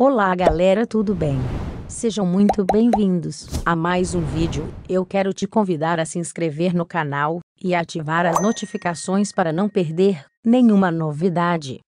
Olá galera, tudo bem? Sejam muito bem-vindos a mais um vídeo. Eu quero te convidar a se inscrever no canal e ativar as notificações para não perder nenhuma novidade.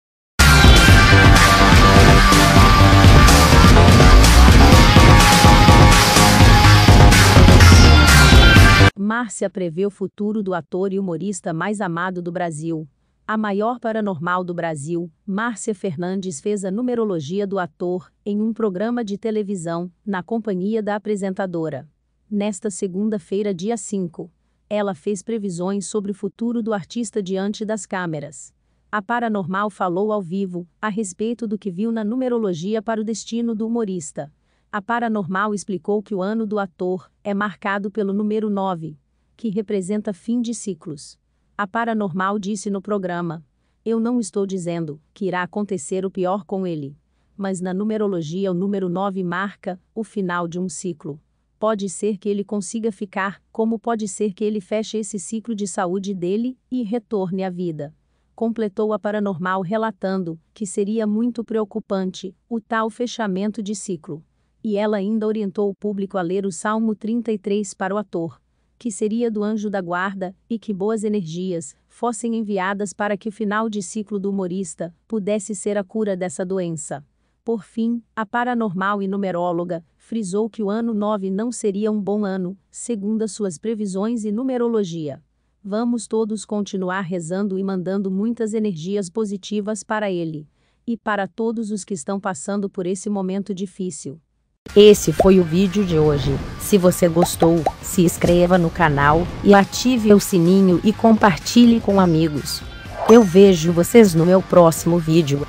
Márcia prevê o futuro do ator e humorista mais amado do Brasil. A maior paranormal do Brasil, Márcia Fernandes fez a numerologia do ator em um programa de televisão, na companhia da apresentadora. Nesta segunda-feira, dia 5, ela fez previsões sobre o futuro do artista diante das câmeras. A paranormal falou ao vivo a respeito do que viu na numerologia para o destino do humorista. A paranormal explicou que o ano do ator é marcado pelo número 9, que representa fim de ciclos. A paranormal disse no programa: Eu não estou dizendo que irá acontecer o pior com ele. Mas na numerologia, o número 9 marca o final de um ciclo. Pode ser que ele consiga ficar, como pode ser que ele feche esse ciclo de saúde dele e retorne à vida. Completou a paranormal relatando que seria muito preocupante o tal fechamento de ciclo. E ela ainda orientou o público a ler o Salmo 33 para o ator que seria do anjo da guarda, e que boas energias fossem enviadas para que o final de ciclo do humorista pudesse ser a cura dessa doença. Por fim, a paranormal e numeróloga frisou que o ano 9 não seria um bom ano, segundo as suas previsões e numerologia. Vamos todos continuar rezando e mandando muitas energias positivas para ele. E para todos os que estão passando por esse momento difícil. Esse foi o vídeo de hoje. Se você gostou, se inscreva no canal e ative o sininho e compartilhe com amigos. Eu vejo vocês no meu próximo vídeo.